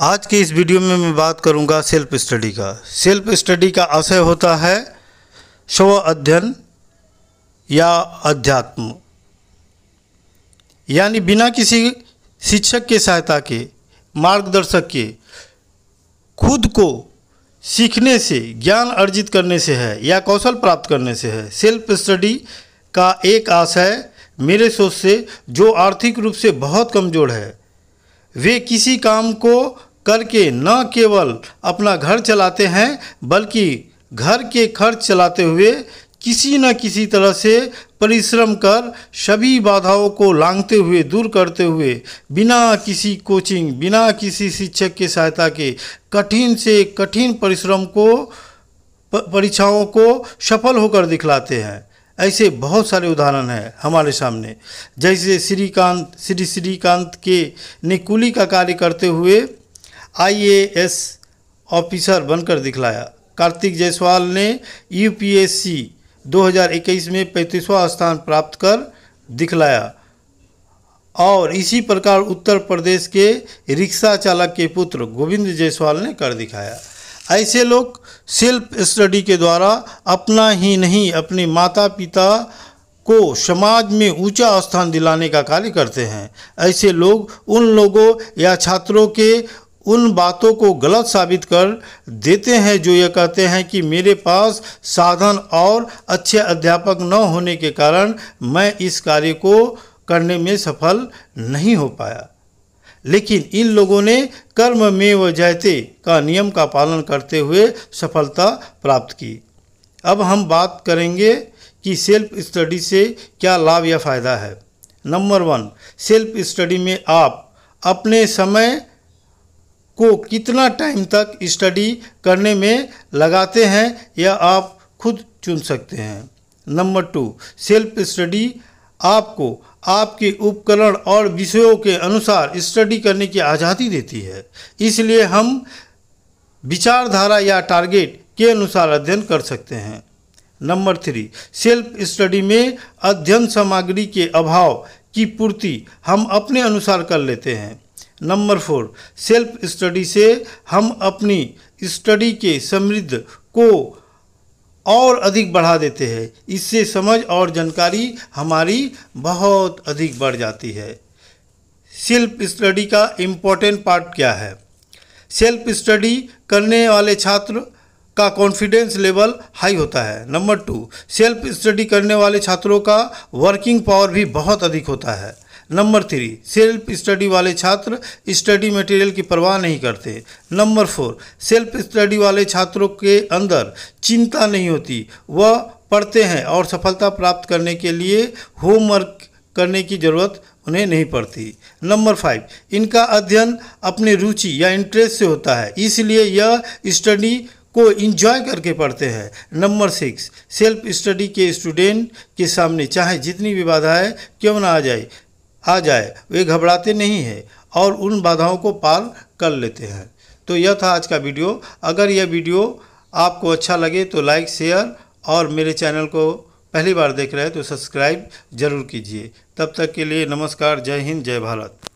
आज के इस वीडियो में मैं बात करूंगा सेल्फ स्टडी का सेल्फ स्टडी का आशय होता है स्व अध्ययन या अध्यात्म यानी बिना किसी शिक्षक के सहायता के मार्गदर्शक के खुद को सीखने से ज्ञान अर्जित करने से है या कौशल प्राप्त करने से है सेल्फ स्टडी का एक आशय मेरे सोच से जो आर्थिक रूप से बहुत कमज़ोर है वे किसी काम को करके न केवल अपना घर चलाते हैं बल्कि घर के खर्च चलाते हुए किसी न किसी तरह से परिश्रम कर सभी बाधाओं को लांगते हुए दूर करते हुए बिना किसी कोचिंग बिना किसी शिक्षक के सहायता के कठिन से कठिन परिश्रम को परीक्षाओं को सफल होकर दिखलाते हैं ऐसे बहुत सारे उदाहरण हैं हमारे सामने जैसे श्रीकांत श्री श्रीकांत के ने कुली का कार्य करते हुए आईएएस ऑफिसर बनकर दिखलाया कार्तिक जायसवाल ने यूपीएससी 2021 में पैंतीसवां स्थान प्राप्त कर दिखलाया और इसी प्रकार उत्तर प्रदेश के रिक्शा चालक के पुत्र गोविंद जायसवाल ने कर दिखाया ऐसे लोग सेल्फ स्टडी के द्वारा अपना ही नहीं अपने माता पिता को समाज में ऊंचा स्थान दिलाने का कार्य करते हैं ऐसे लोग उन लोगों या छात्रों के उन बातों को गलत साबित कर देते हैं जो ये कहते हैं कि मेरे पास साधन और अच्छे अध्यापक न होने के कारण मैं इस कार्य को करने में सफल नहीं हो पाया लेकिन इन लोगों ने कर्म में व जयते का नियम का पालन करते हुए सफलता प्राप्त की अब हम बात करेंगे कि सेल्फ स्टडी से क्या लाभ या फ़ायदा है नंबर वन सेल्फ स्टडी में आप अपने समय को कितना टाइम तक स्टडी करने में लगाते हैं या आप खुद चुन सकते हैं नंबर टू सेल्फ स्टडी आपको आपके उपकरण और विषयों के अनुसार स्टडी करने की आज़ादी देती है इसलिए हम विचारधारा या टारगेट के अनुसार अध्ययन कर सकते हैं नंबर थ्री सेल्फ स्टडी में अध्ययन सामग्री के अभाव की पूर्ति हम अपने अनुसार कर लेते हैं नंबर फोर सेल्फ स्टडी से हम अपनी स्टडी के समृद्ध को और अधिक बढ़ा देते हैं इससे समझ और जानकारी हमारी बहुत अधिक बढ़ जाती है सेल्फ स्टडी का इम्पोर्टेंट पार्ट क्या है सेल्फ स्टडी करने वाले छात्र का कॉन्फिडेंस लेवल हाई होता है नंबर टू सेल्फ स्टडी करने वाले छात्रों का वर्किंग पावर भी बहुत अधिक होता है नंबर थ्री सेल्फ स्टडी वाले छात्र स्टडी मटेरियल की परवाह नहीं करते नंबर फोर सेल्फ स्टडी वाले छात्रों के अंदर चिंता नहीं होती वह पढ़ते हैं और सफलता प्राप्त करने के लिए होमवर्क करने की ज़रूरत उन्हें नहीं पड़ती नंबर फाइव इनका अध्ययन अपने रुचि या इंटरेस्ट से होता है इसलिए यह स्टडी को इंजॉय करके पढ़ते हैं नंबर सिक्स सेल्फ स्टडी के स्टूडेंट के सामने चाहे जितनी भी बाधाएं क्यों ना आ जाए आ जाए वे घबराते नहीं हैं और उन बाधाओं को पार कर लेते हैं तो यह था आज का वीडियो अगर यह वीडियो आपको अच्छा लगे तो लाइक शेयर और मेरे चैनल को पहली बार देख रहे हैं तो सब्सक्राइब जरूर कीजिए तब तक के लिए नमस्कार जय हिंद जय भारत